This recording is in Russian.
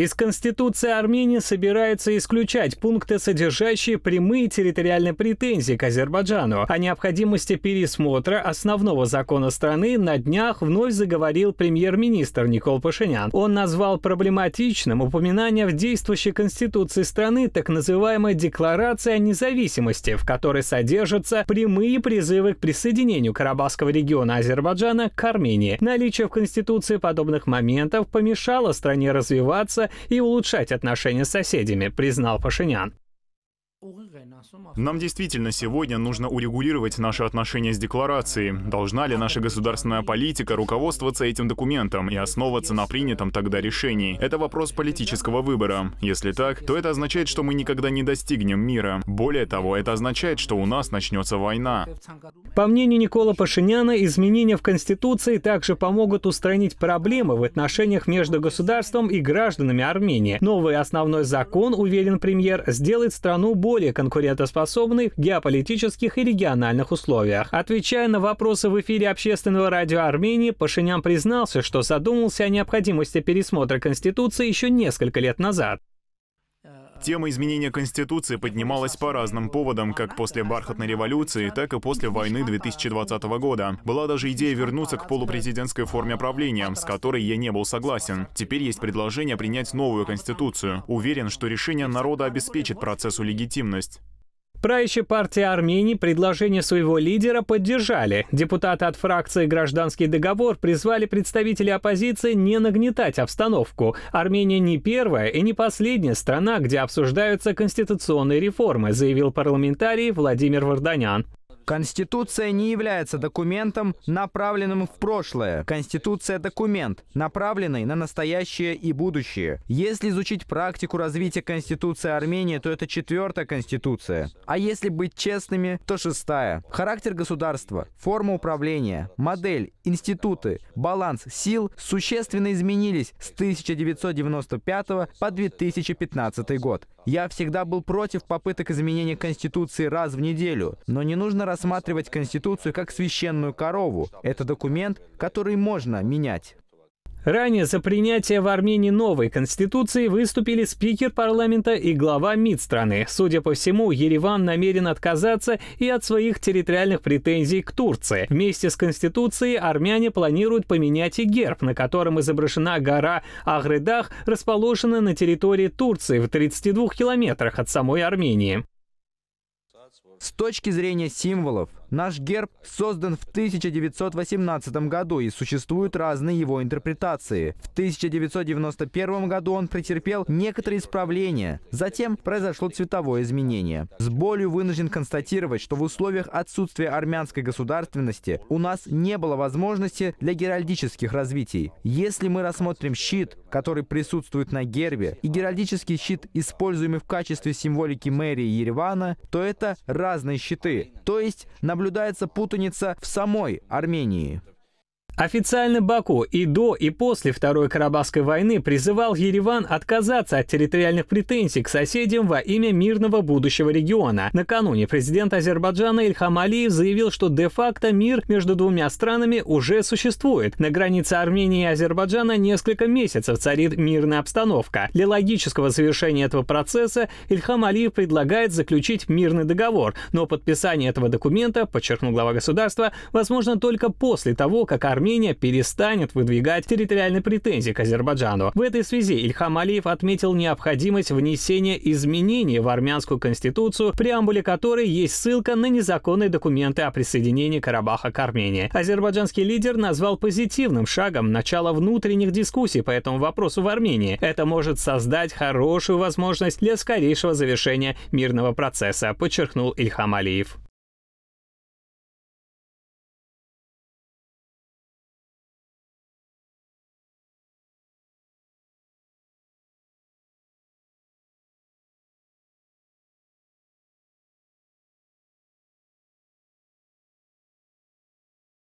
Из Конституции Армении собирается исключать пункты, содержащие прямые территориальные претензии к Азербайджану. О необходимости пересмотра основного закона страны на днях вновь заговорил премьер-министр Никол Пашинян. Он назвал проблематичным упоминание в действующей Конституции страны так называемой Декларации о независимости, в которой содержатся прямые призывы к присоединению Карабахского региона Азербайджана к Армении. Наличие в Конституции подобных моментов помешало стране развиваться и улучшать отношения с соседями, признал Пашинян. Нам действительно сегодня нужно урегулировать наши отношения с декларацией. Должна ли наша государственная политика руководствоваться этим документом и основываться на принятом тогда решении? Это вопрос политического выбора. Если так, то это означает, что мы никогда не достигнем мира. Более того, это означает, что у нас начнется война. По мнению Никола Пашиняна, изменения в Конституции также помогут устранить проблемы в отношениях между государством и гражданами Армении. Новый основной закон, уверен премьер, сделает страну более более конкурентоспособной в геополитических и региональных условиях. Отвечая на вопросы в эфире общественного радио Армении, Пашинян признался, что задумался о необходимости пересмотра Конституции еще несколько лет назад. Тема изменения Конституции поднималась по разным поводам, как после Бархатной революции, так и после войны 2020 года. Была даже идея вернуться к полупрезидентской форме правления, с которой я не был согласен. Теперь есть предложение принять новую Конституцию. Уверен, что решение народа обеспечит процессу легитимность. Правящая партия Армении предложение своего лидера поддержали. Депутаты от фракции «Гражданский договор» призвали представителей оппозиции не нагнетать обстановку. Армения не первая и не последняя страна, где обсуждаются конституционные реформы, заявил парламентарий Владимир Варданян. Конституция не является документом, направленным в прошлое. Конституция – документ, направленный на настоящее и будущее. Если изучить практику развития Конституции Армении, то это четвертая Конституция. А если быть честными, то шестая. Характер государства, форма управления, модель, институты, баланс сил существенно изменились с 1995 по 2015 год. Я всегда был против попыток изменения Конституции раз в неделю, но не нужно рассказывать рассматривать Конституцию как священную корову. Это документ, который можно менять. Ранее за принятие в Армении новой конституции выступили спикер парламента и глава МИД страны. Судя по всему, Ереван намерен отказаться и от своих территориальных претензий к Турции. Вместе с конституцией армяне планируют поменять и герб, на котором изображена гора Агрыдах, расположенная на территории Турции в 32 километрах от самой Армении с точки зрения символов Наш герб создан в 1918 году и существуют разные его интерпретации. В 1991 году он претерпел некоторые исправления. Затем произошло цветовое изменение. С болью вынужден констатировать, что в условиях отсутствия армянской государственности у нас не было возможности для геральдических развитий. Если мы рассмотрим щит, который присутствует на гербе, и геральдический щит, используемый в качестве символики мэрии Еревана, то это разные щиты, то есть на наблюдается путаница в самой Армении. Официально Баку и до, и после Второй Карабахской войны призывал Ереван отказаться от территориальных претензий к соседям во имя мирного будущего региона. Накануне президент Азербайджана Ильхам Алиев заявил, что де-факто мир между двумя странами уже существует. На границе Армении и Азербайджана несколько месяцев царит мирная обстановка. Для логического завершения этого процесса Ильхам Алиев предлагает заключить мирный договор, но подписание этого документа, подчеркнул глава государства, возможно только после того, как Армения Армения перестанет выдвигать территориальные претензии к Азербайджану. В этой связи Ильхам Алиев отметил необходимость внесения изменений в армянскую конституцию, в преамбуле которой есть ссылка на незаконные документы о присоединении Карабаха к Армении. Азербайджанский лидер назвал позитивным шагом начало внутренних дискуссий по этому вопросу в Армении. Это может создать хорошую возможность для скорейшего завершения мирного процесса, подчеркнул Ильхам Алиев.